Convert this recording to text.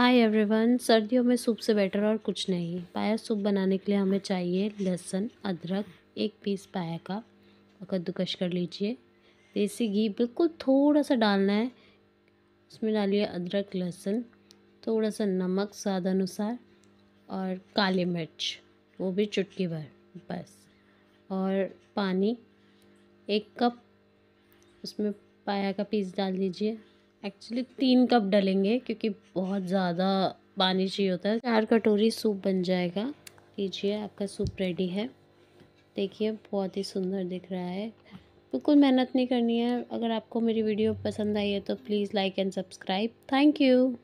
hi everyone सर्दियों में soup से बेटर और कुछ नहीं पाया सूप बनाने के लिए हमें चाहिए लहसुन अदरक एक पीस पाया का और कद्दूकश कर लीजिए देसी घी बिल्कुल थोड़ा सा डालना है उसमें डालिए अदरक लहसुन थोड़ा सा नमक स्वाद अनुसार और काली मिर्च वो भी चुटकी भर बस और पानी एक कप उसमें पाया का पीस डाल दीजिए एक्चुअली तीन कप डलेंगे क्योंकि बहुत ज़्यादा पानी चाहिए होता है चार कटोरी सूप बन जाएगा लीजिए आपका सूप रेडी है देखिए बहुत ही सुंदर दिख रहा है बिल्कुल मेहनत नहीं करनी है अगर आपको मेरी वीडियो पसंद आई है तो please like and subscribe thank you